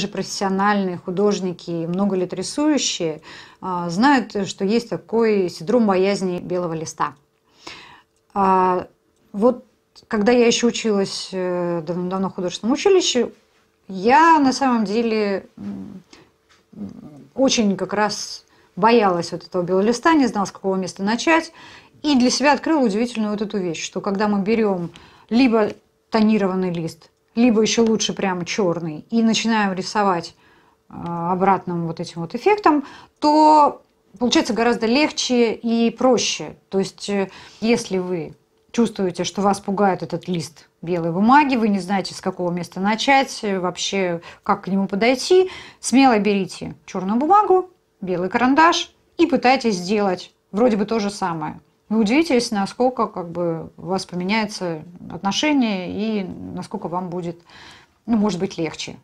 же профессиональные художники и много лет рисующие а, знают, что есть такой синдром боязни белого листа. А, вот когда я еще училась э, давно в художественном училище, я на самом деле очень как раз боялась вот этого белого листа, не знала, с какого места начать. И для себя открыла удивительную вот эту вещь, что когда мы берем либо тонированный лист, либо еще лучше прямо черный, и начинаем рисовать э, обратным вот этим вот эффектом, то получается гораздо легче и проще. То есть, э, если вы чувствуете, что вас пугает этот лист белой бумаги, вы не знаете, с какого места начать, э, вообще как к нему подойти, смело берите черную бумагу, белый карандаш и пытайтесь сделать вроде бы то же самое – вы ну, удивитесь, насколько как бы, у вас поменяется отношение и насколько вам будет, ну, может быть, легче.